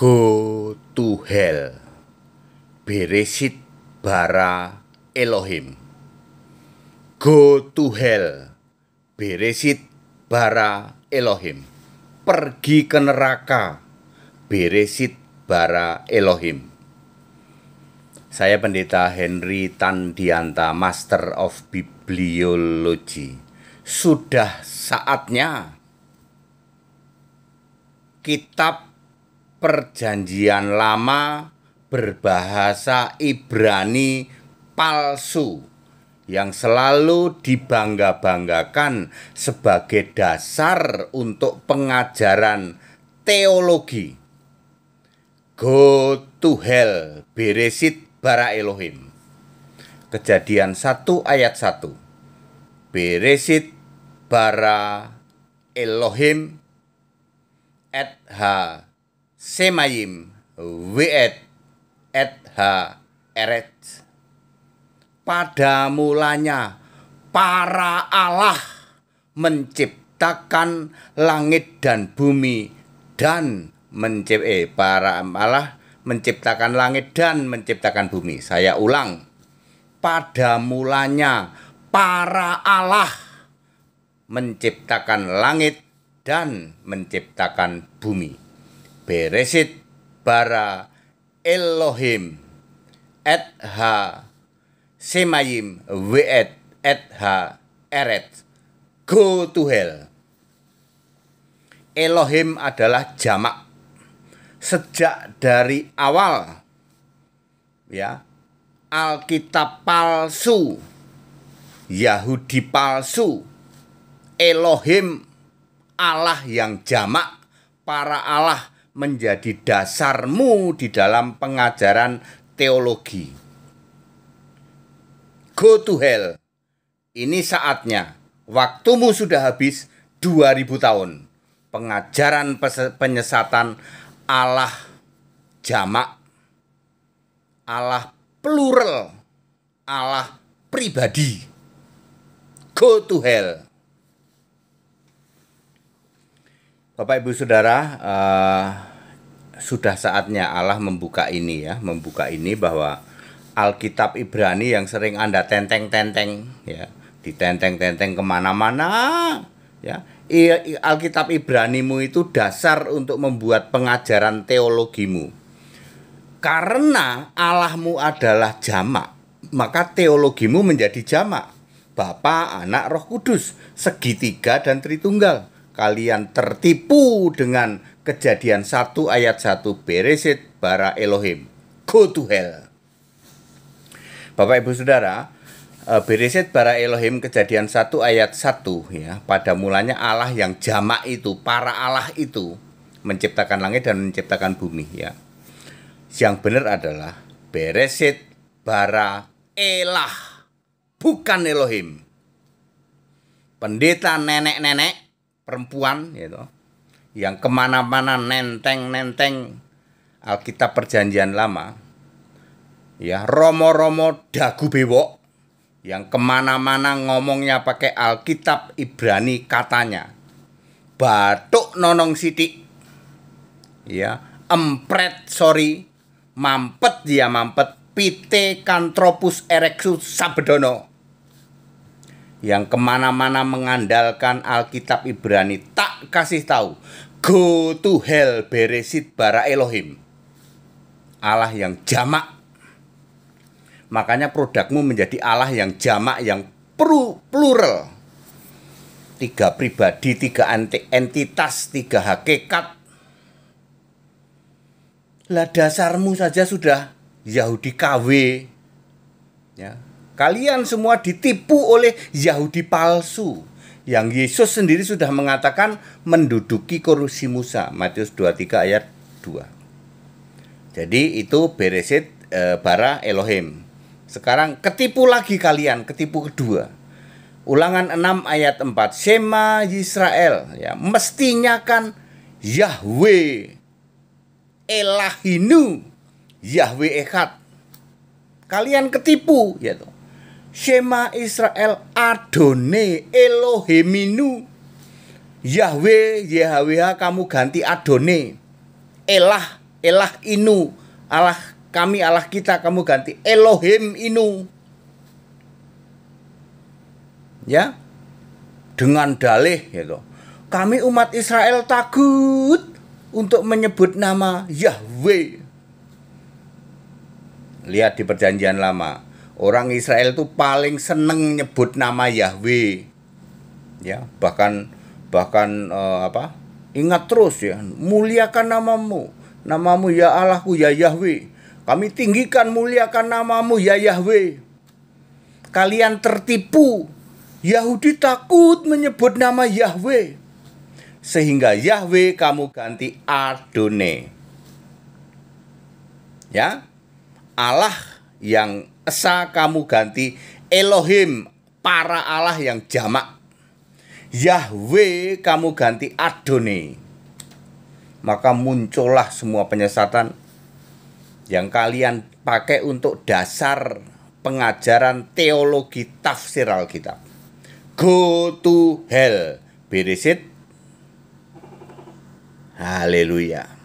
Go to hell. beresit bara Elohim. Go to hell. beresit bara Elohim. Pergi ke neraka. beresit bara Elohim. Saya pendeta Henry Tandianta, Master of Bibliology. Sudah saatnya kitab perjanjian lama berbahasa Ibrani palsu yang selalu dibangga-banggakan sebagai dasar untuk pengajaran teologi. Go to hell, beresit bara Elohim. Kejadian 1 ayat 1. Beresit bara Elohim et ha Semayim Weet Et Ha Eret Pada mulanya para Allah menciptakan langit dan bumi dan mencip eh, para Allah menciptakan langit dan menciptakan bumi. Saya ulang. Pada mulanya para Allah menciptakan langit dan menciptakan bumi. Beresit bara Elohim et ha semayim weet et ha eret go to hell Elohim adalah jamak sejak dari awal ya Alkitab palsu Yahudi palsu Elohim Allah yang jamak para Allah menjadi dasarmu di dalam pengajaran teologi. Go to hell. Ini saatnya. Waktumu sudah habis 2000 tahun. Pengajaran penyesatan Allah jamak, Allah plural, Allah pribadi. Go to hell. Bapak Ibu Saudara, uh, sudah saatnya Allah membuka ini ya, membuka ini bahwa Alkitab Ibrani yang sering Anda tenteng-tenteng ya, ditenteng-tenteng kemana-mana ya. Alkitab Ibranimu itu dasar untuk membuat pengajaran teologimu. Karena Allahmu adalah jamak, maka teologimu menjadi jamak. Bapa, Anak, Roh Kudus, segitiga dan Tritunggal. Kalian tertipu dengan Kejadian 1 ayat 1 Beresit bara Elohim. Go to hell. Bapak Ibu Saudara, eh, Beresit bara Elohim kejadian 1 ayat 1 ya. Pada mulanya Allah yang jamak itu, para Allah itu menciptakan langit dan menciptakan bumi ya. Yang benar adalah Beresit bara Elah bukan Elohim pendeta nenek-nenek perempuan gitu yang kemana-mana nenteng-nenteng Alkitab Perjanjian Lama, ya Romo-romo dagu bewok yang kemana-mana ngomongnya pakai Alkitab Ibrani katanya, batuk nonong siti, ya empret sorry, mampet dia mampet, pite kantropus erectus sabedono yang kemana-mana mengandalkan Alkitab Ibrani tak kasih tahu go to hell beresit bara Elohim Allah yang jamak makanya produkmu menjadi Allah yang jamak yang plural tiga pribadi tiga entitas tiga hakikat lah dasarmu saja sudah Yahudi KW ya Kalian semua ditipu oleh Yahudi palsu yang Yesus sendiri sudah mengatakan menduduki kursi Musa. Matius 23 ayat 2. Jadi itu beresit e, bara Elohim. Sekarang ketipu lagi kalian, ketipu kedua. Ulangan 6 ayat 4. Sema Israel ya, mestinya kan Yahweh Elahinu Yahweh Echad. Kalian ketipu ya tuh. Shema Israel Adone Eloheminu Yahweh Yahweh kamu ganti Adone Elah Elah Inu Allah kami Allah kita kamu ganti Elohim Inu ya dengan dalih gitu kami umat Israel takut untuk menyebut nama Yahweh lihat di perjanjian lama Orang Israel itu paling seneng nyebut nama Yahweh. Ya, bahkan bahkan uh, apa? Ingat terus ya, muliakan namamu. Namamu ya Allahku ya Yahweh. Kami tinggikan muliakan namamu ya Yahweh. Kalian tertipu. Yahudi takut menyebut nama Yahweh. Sehingga Yahweh kamu ganti Adonai ya Allah yang Esa kamu ganti Elohim, para Allah yang jamak. Yahweh kamu ganti Adonai Maka muncullah semua penyesatan yang kalian pakai untuk dasar pengajaran teologi tafsir Alkitab. Go to hell. Beresit. Haleluya.